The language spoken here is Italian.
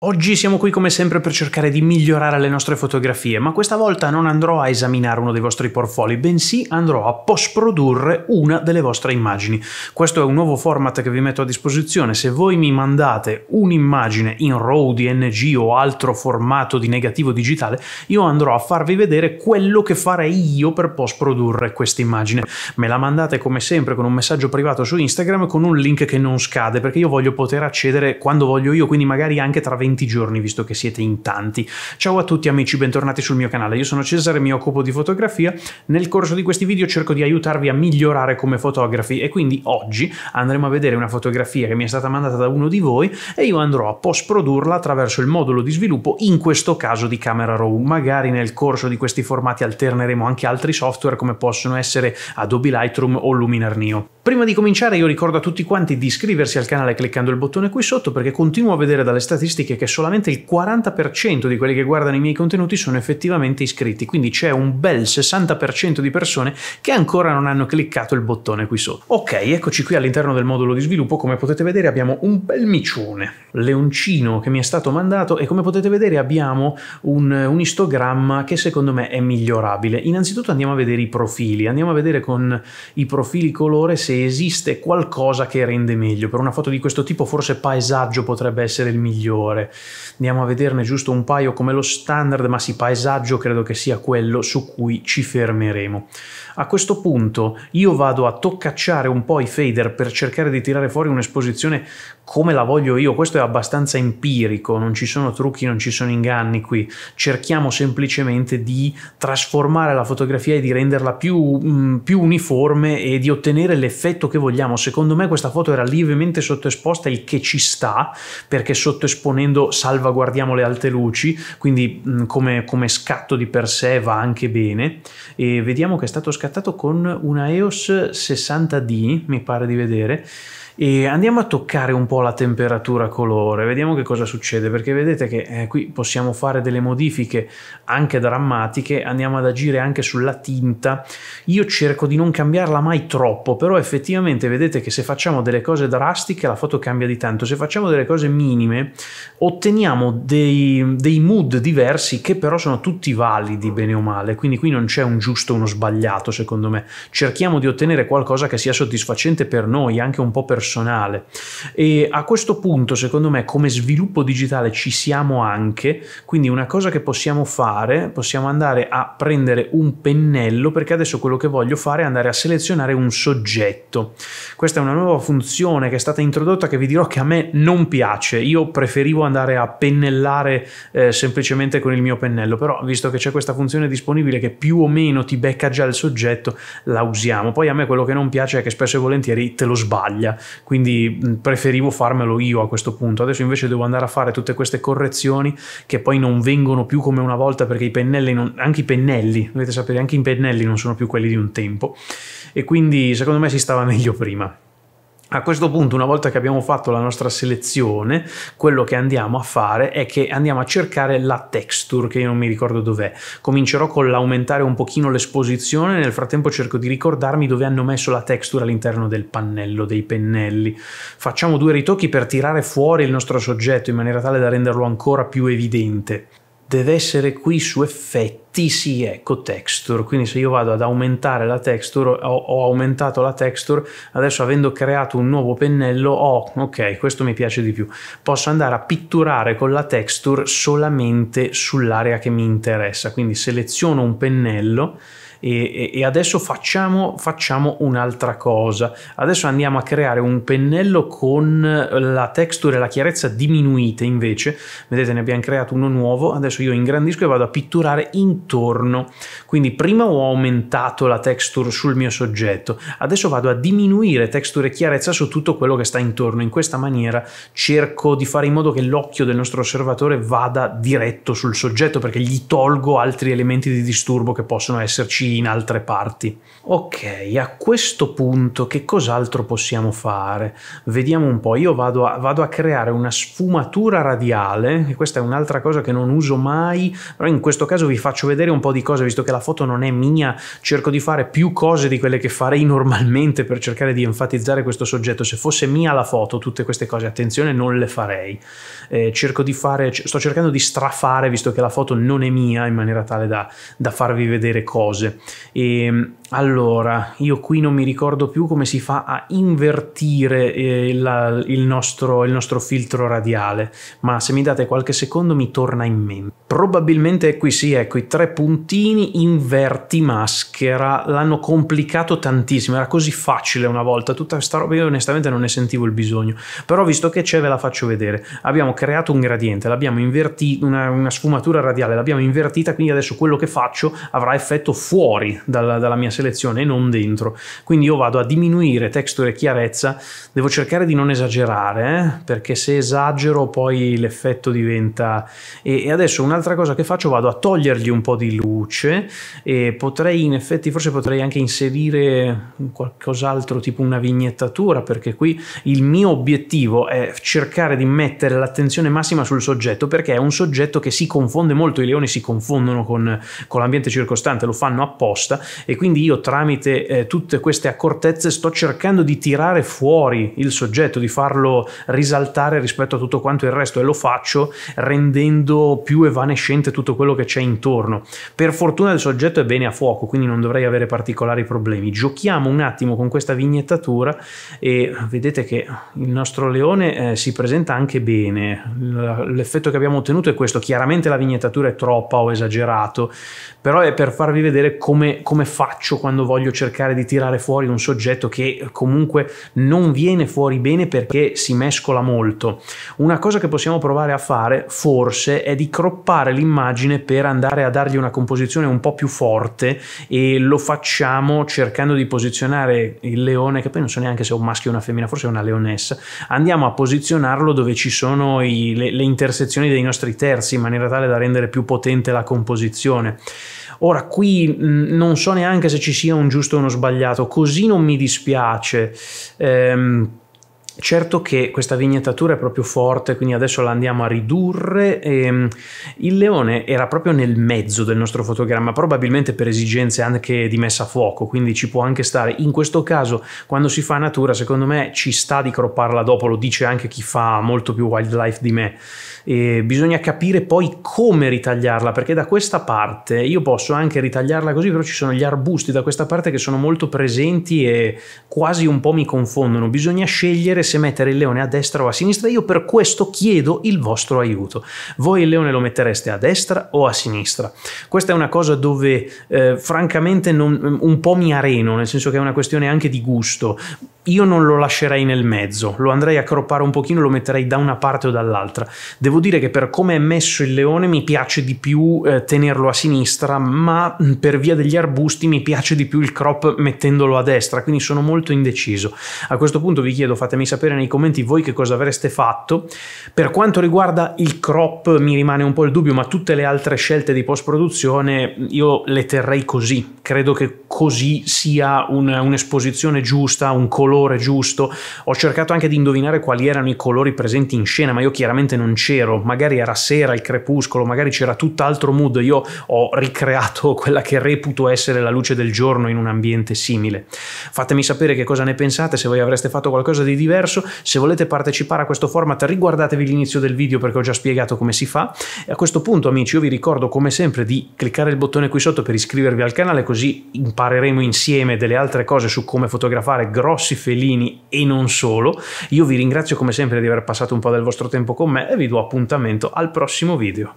Oggi siamo qui come sempre per cercare di migliorare le nostre fotografie, ma questa volta non andrò a esaminare uno dei vostri portfolio, bensì andrò a post-produrre una delle vostre immagini. Questo è un nuovo format che vi metto a disposizione. Se voi mi mandate un'immagine in RAW, DNG o altro formato di negativo digitale, io andrò a farvi vedere quello che farei io per post-produrre questa immagine. Me la mandate come sempre con un messaggio privato su Instagram con un link che non scade, perché io voglio poter accedere quando voglio io, quindi magari anche tra 20 20 giorni visto che siete in tanti. Ciao a tutti amici, bentornati sul mio canale. Io sono Cesare, mi occupo di fotografia. Nel corso di questi video cerco di aiutarvi a migliorare come fotografi e quindi oggi andremo a vedere una fotografia che mi è stata mandata da uno di voi e io andrò a post produrla attraverso il modulo di sviluppo, in questo caso di Camera Raw. Magari nel corso di questi formati alterneremo anche altri software come possono essere Adobe Lightroom o Luminar Neo. Prima di cominciare io ricordo a tutti quanti di iscriversi al canale cliccando il bottone qui sotto perché continuo a vedere dalle statistiche che solamente il 40% di quelli che guardano i miei contenuti sono effettivamente iscritti, quindi c'è un bel 60% di persone che ancora non hanno cliccato il bottone qui sotto. Ok, eccoci qui all'interno del modulo di sviluppo, come potete vedere abbiamo un bel micione, leoncino che mi è stato mandato e come potete vedere abbiamo un, un istogramma che secondo me è migliorabile. Innanzitutto andiamo a vedere i profili, andiamo a vedere con i profili colore se esiste qualcosa che rende meglio. Per una foto di questo tipo forse paesaggio potrebbe essere il migliore. Andiamo a vederne giusto un paio come lo standard, ma sì, paesaggio credo che sia quello su cui ci fermeremo. A questo punto io vado a toccacciare un po' i fader per cercare di tirare fuori un'esposizione come la voglio io. Questo è abbastanza empirico, non ci sono trucchi, non ci sono inganni qui. Cerchiamo semplicemente di trasformare la fotografia e di renderla più, mh, mm, più uniforme e di ottenere l'effetto l'effetto che vogliamo. Secondo me questa foto era lievemente sottoesposta, il che ci sta, perché sottoesponendo salvaguardiamo le alte luci, quindi mh, come, come, scatto di per sé va anche bene. E vediamo che è stato scattato con una EOS 60D, mi pare di vedere. E andiamo a toccare un po' la temperatura colore, vediamo che cosa succede, perché vedete che eh, qui possiamo fare delle modifiche anche drammatiche, andiamo ad agire anche sulla tinta. Io cerco di non cambiarla mai troppo, però effettivamente effettivamente vedete che se facciamo delle cose drastiche la foto cambia di tanto, se facciamo delle cose minime otteniamo dei, dei mood diversi che però sono tutti validi bene o male, quindi qui non c'è un giusto o uno sbagliato secondo me, cerchiamo di ottenere qualcosa che sia soddisfacente per noi, anche un po' personale e a questo punto secondo me come sviluppo digitale ci siamo anche, quindi una cosa che possiamo fare, possiamo andare a prendere un pennello perché adesso quello che voglio fare è andare a selezionare un soggetto oggetto. Questa è una nuova funzione che è stata introdotta che vi dirò che a me non piace. Io preferivo andare a pennellare eh, semplicemente con il mio pennello, però visto che c'è questa funzione disponibile che più o meno ti becca già il soggetto, la usiamo. Poi a me quello che non piace è che spesso e volentieri te lo sbaglia, quindi mm, preferivo farmelo io a questo punto. Adesso invece devo andare a fare tutte queste correzioni che poi non vengono più come una volta perché i pennelli, non, anche i pennelli, dovete sapere, anche i pennelli non sono più quelli di un tempo. E quindi secondo me si sta stava meglio prima. A questo punto, una volta che abbiamo fatto la nostra selezione, quello che andiamo a fare è che andiamo a cercare la texture, che io non mi ricordo dov'è. Comincerò con l'aumentare un pochino l'esposizione, nel frattempo cerco di ricordarmi dove hanno messo la texture all'interno del pannello, dei pennelli. Facciamo due ritocchi per tirare fuori il nostro soggetto in maniera tale da renderlo ancora più evidente deve essere qui su effetti, sì, ecco texture, quindi se io vado ad aumentare la texture, ho, ho, aumentato la texture, adesso avendo creato un nuovo pennello, oh, ok, questo mi piace di più, posso andare a pitturare con la texture solamente sull'area che mi interessa, quindi seleziono un pennello, e, e adesso facciamo, facciamo, un'altra cosa. Adesso andiamo a creare un pennello con eh, la texture e la chiarezza diminuite invece. Vedete ne abbiamo creato uno nuovo, adesso io ingrandisco e vado a pitturare intorno. Quindi prima ho aumentato la texture sul mio soggetto, adesso vado a diminuire texture e chiarezza su tutto quello che sta intorno. In questa maniera cerco di fare in modo che l'occhio del nostro osservatore vada diretto sul soggetto perché gli tolgo altri elementi di disturbo che possono esserci amici in altre parti. Ok, a questo punto che cos'altro possiamo fare? Vediamo un po', io vado a, vado a creare una sfumatura radiale, e questa è un'altra cosa che non uso mai, però in questo caso vi faccio vedere un po' di cose, visto che la foto non è mia, cerco di fare più cose di quelle che farei normalmente per cercare di enfatizzare questo soggetto. Se fosse mia la foto, tutte queste cose, attenzione, non le farei. Eh, cerco di fare, sto cercando di strafare, visto che la foto non è mia, in maniera tale da, da farvi vedere cose. Y Allora, io qui non mi ricordo più come si fa a invertire eh, il, nostro, il, nostro, filtro radiale, ma se mi date qualche secondo mi torna in mente. Probabilmente qui, sì, ecco, i tre puntini inverti maschera l'hanno complicato tantissimo, era così facile una volta, tutta questa roba io onestamente non ne sentivo il bisogno, però visto che c'è ve la faccio vedere. Abbiamo creato un gradiente, l'abbiamo invertito, una, una, sfumatura radiale, l'abbiamo invertita, quindi adesso quello che faccio avrà effetto fuori dalla, dalla mia selezione e non dentro. Quindi io vado a diminuire texture e chiarezza, devo cercare di non esagerare, eh? perché se esagero poi l'effetto diventa... E, e adesso un'altra cosa che faccio, vado a togliergli un po' di luce e potrei in effetti, forse potrei anche inserire qualcos'altro, tipo una vignettatura, perché qui il mio obiettivo è cercare di mettere l'attenzione massima sul soggetto, perché è un soggetto che si confonde molto, i leoni si confondono con, con l'ambiente circostante, lo fanno apposta e quindi io tramite eh, tutte queste accortezze sto cercando di tirare fuori il soggetto, di farlo risaltare rispetto a tutto quanto il resto e lo faccio rendendo più evanescente tutto quello che c'è intorno. Per fortuna il soggetto è bene a fuoco, quindi non dovrei avere particolari problemi. Giochiamo un attimo con questa vignettatura e vedete che il nostro leone eh, si presenta anche bene. L'effetto che abbiamo ottenuto è questo. Chiaramente la vignettatura è troppa o esagerato, però è per farvi vedere come, come faccio faccio quando voglio cercare di tirare fuori un soggetto che comunque non viene fuori bene perché si mescola molto. Una cosa che possiamo provare a fare forse è di croppare l'immagine per andare a dargli una composizione un po' più forte e lo facciamo cercando di posizionare il leone, che poi non so neanche se è un maschio o una femmina, forse è una leonessa, andiamo a posizionarlo dove ci sono i, le, le intersezioni dei nostri terzi in maniera tale da rendere più potente la composizione. Ora qui mh, mm, non so neanche se ci sia un giusto o uno sbagliato, così non mi dispiace. Ehm, Certo che questa vignettatura è proprio forte, quindi adesso la andiamo a ridurre. Ehm, il leone era proprio nel mezzo del nostro fotogramma, probabilmente per esigenze anche di messa a fuoco, quindi ci può anche stare. In questo caso, quando si fa natura, secondo me ci sta di cropparla dopo, lo dice anche chi fa molto più wildlife di me. E bisogna capire poi come ritagliarla, perché da questa parte io posso anche ritagliarla così, però ci sono gli arbusti da questa parte che sono molto presenti e quasi un po' mi confondono. Bisogna scegliere se mettere il leone a destra o a sinistra, io per questo chiedo il vostro aiuto. Voi il leone lo mettereste a destra o a sinistra? Questa è una cosa dove eh, francamente non, un po' mi areno, nel senso che è una questione anche di gusto io non lo lascerei nel mezzo, lo andrei a croppare un pochino lo metterei da una parte o dall'altra. Devo dire che per come è messo il leone mi piace di più eh, tenerlo a sinistra, ma mm, per via degli arbusti mi piace di più il crop mettendolo a destra, quindi sono molto indeciso. A questo punto vi chiedo, fatemi sapere nei commenti voi che cosa avreste fatto. Per quanto riguarda il crop mi rimane un po' il dubbio, ma tutte le altre scelte di post-produzione io le terrei così. Credo che così sia un, un'esposizione giusta, un colore colore giusto, ho cercato anche di indovinare quali erano i colori presenti in scena, ma io chiaramente non c'ero, magari era sera, il crepuscolo, magari c'era tutt'altro mood, io ho ricreato quella che reputo essere la luce del giorno in un ambiente simile. Fatemi sapere che cosa ne pensate, se voi avreste fatto qualcosa di diverso, se volete partecipare a questo format riguardatevi l'inizio del video perché ho già spiegato come si fa e a questo punto amici io vi ricordo come sempre di cliccare il bottone qui sotto per iscrivervi al canale così impareremo insieme delle altre cose su come fotografare grossi film Fellini e non solo. Io vi ringrazio come sempre di aver passato un po' del vostro tempo con me e vi do appuntamento al prossimo video.